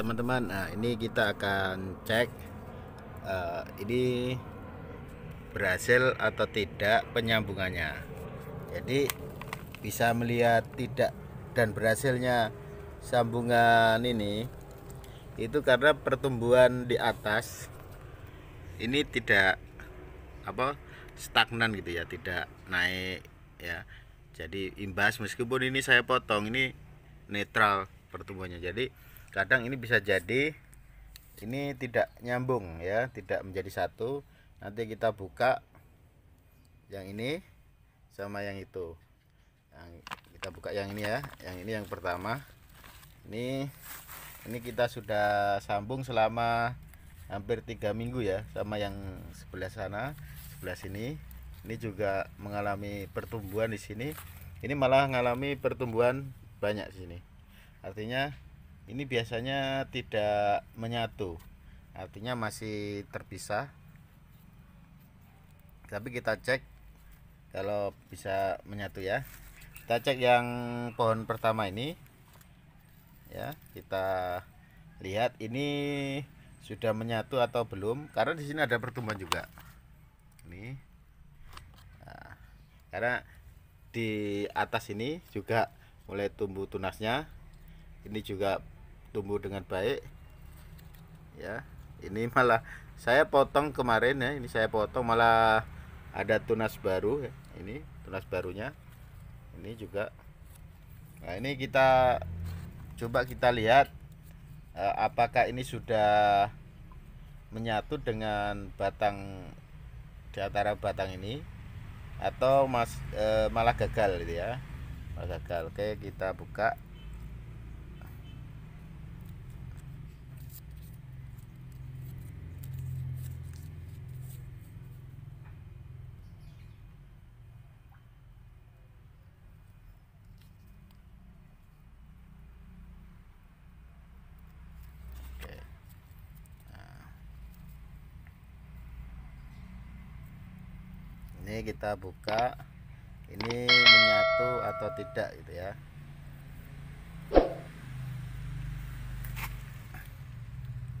teman-teman nah ini kita akan cek uh, ini berhasil atau tidak penyambungannya jadi bisa melihat tidak dan berhasilnya sambungan ini itu karena pertumbuhan di atas ini tidak apa stagnan gitu ya tidak naik ya jadi imbas meskipun ini saya potong ini netral pertumbuhannya jadi kadang ini bisa jadi ini tidak nyambung ya tidak menjadi satu nanti kita buka yang ini sama yang itu yang kita buka yang ini ya yang ini yang pertama ini ini kita sudah sambung selama hampir tiga minggu ya sama yang sebelah sana sebelah sini ini juga mengalami pertumbuhan di sini ini malah mengalami pertumbuhan banyak sini artinya ini biasanya tidak menyatu artinya masih terpisah tapi kita cek kalau bisa menyatu ya kita cek yang pohon pertama ini ya kita lihat ini sudah menyatu atau belum karena di sini ada pertumbuhan juga ini nah, karena di atas ini juga mulai tumbuh tunasnya ini juga tumbuh dengan baik ya ini malah saya potong kemarin ya ini saya potong malah ada tunas baru ya. ini tunas barunya ini juga nah ini kita coba kita lihat eh, apakah ini sudah menyatu dengan batang di antara batang ini atau mas eh, malah gagal gitu ya malah gagal oke kita buka kita buka ini menyatu atau tidak gitu ya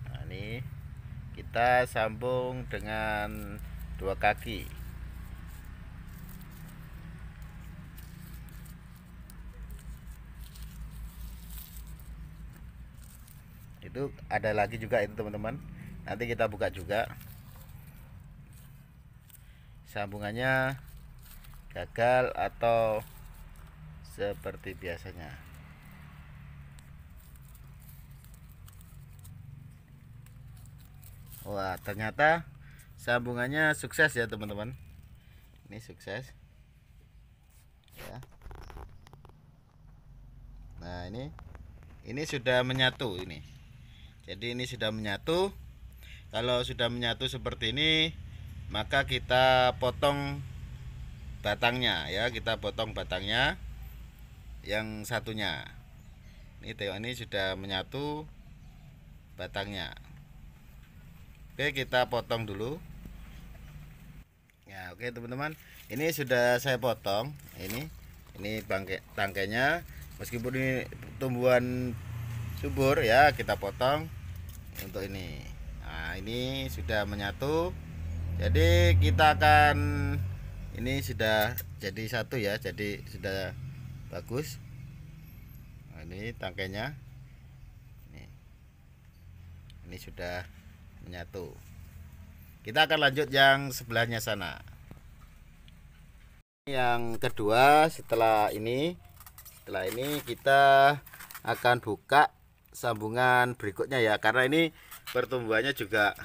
nah ini kita sambung dengan dua kaki itu ada lagi juga itu teman-teman nanti kita buka juga sambungannya gagal atau seperti biasanya wah ternyata sambungannya sukses ya teman-teman ini sukses ya nah ini ini sudah menyatu ini jadi ini sudah menyatu kalau sudah menyatu seperti ini maka kita potong batangnya ya kita potong batangnya yang satunya ini tengok ini sudah menyatu batangnya oke kita potong dulu ya oke teman-teman ini sudah saya potong ini ini bangke tangkainya meskipun ini tumbuhan subur ya kita potong untuk ini nah ini sudah menyatu jadi kita akan ini sudah jadi satu ya jadi sudah bagus nah, ini tangkainya ini. ini sudah menyatu kita akan lanjut yang sebelahnya sana yang kedua setelah ini setelah ini kita akan buka sambungan berikutnya ya karena ini pertumbuhannya juga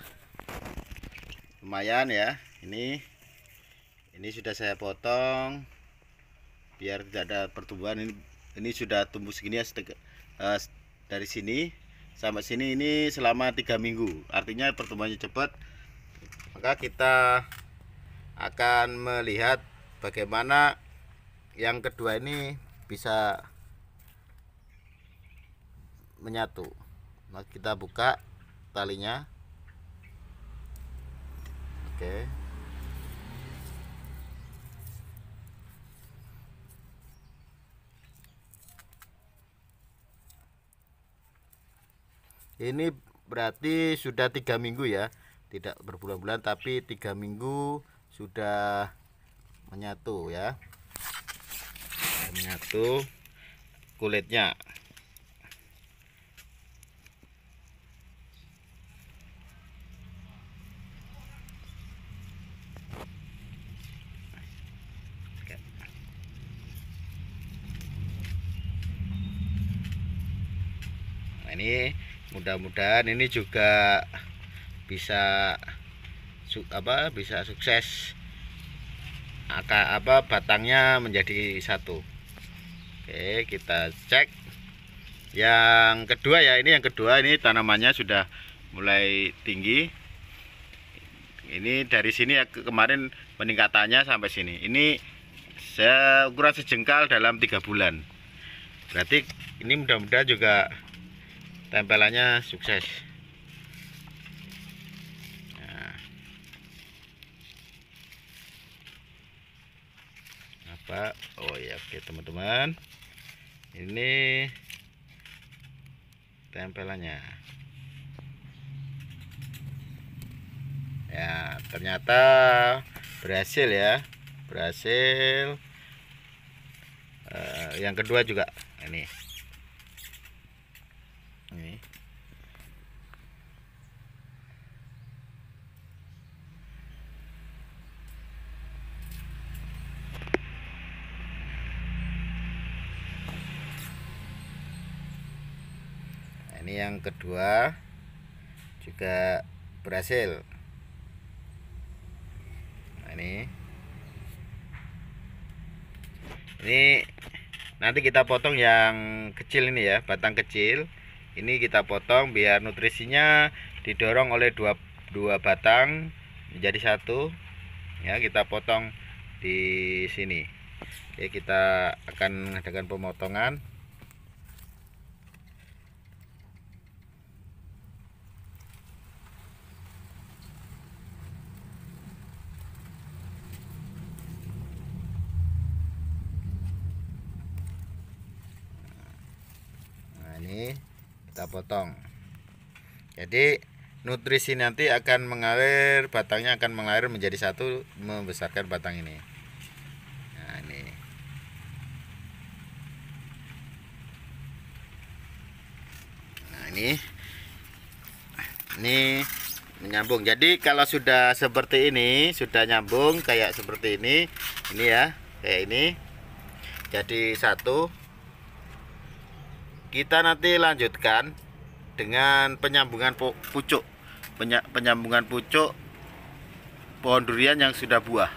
lumayan ya ini ini sudah saya potong biar tidak ada pertumbuhan ini ini sudah tumbuh segini ya eh, dari sini sampai sini ini selama tiga minggu artinya pertumbuhannya cepat maka kita akan melihat bagaimana yang kedua ini bisa menyatu nah kita buka talinya oke ini berarti sudah tiga minggu ya tidak berbulan-bulan tapi tiga minggu sudah menyatu ya menyatu kulitnya ini mudah-mudahan ini juga bisa su, apa bisa sukses Aka, apa batangnya menjadi satu Oke kita cek yang kedua ya ini yang kedua ini tanamannya sudah mulai tinggi ini dari sini ya kemarin peningkatannya sampai sini ini saya ukuran sejengkal dalam tiga bulan berarti ini mudah-mudahan juga tempelannya sukses nah. apa oh ya oke teman-teman ini tempelannya ya ternyata berhasil ya berhasil uh, yang kedua juga ini yang kedua juga berhasil nah, ini ini nanti kita potong yang kecil ini ya batang kecil ini kita potong biar nutrisinya didorong oleh dua, dua batang menjadi satu ya kita potong di sini Oke, kita akan mengadakan pemotongan ini kita potong jadi nutrisi nanti akan mengalir batangnya akan mengalir menjadi satu membesarkan batang ini nah ini nah ini ini menyambung jadi kalau sudah seperti ini sudah nyambung kayak seperti ini ini ya kayak ini jadi satu kita nanti lanjutkan dengan penyambungan pucuk penyambungan pucuk pohon durian yang sudah buah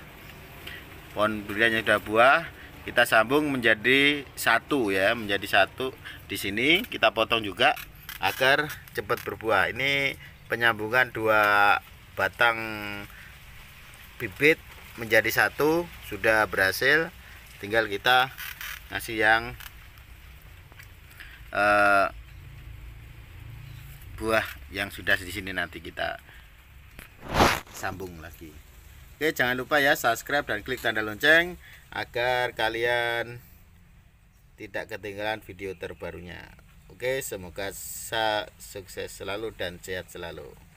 pohon durian yang sudah buah kita sambung menjadi satu ya menjadi satu di sini kita potong juga agar cepat berbuah ini penyambungan dua batang bibit menjadi satu sudah berhasil tinggal kita ngasih yang uh, buah yang sudah di sini nanti kita sambung lagi. Oke, jangan lupa ya subscribe dan klik tanda lonceng agar kalian tidak ketinggalan video terbarunya. Oke, semoga sukses selalu dan sehat selalu.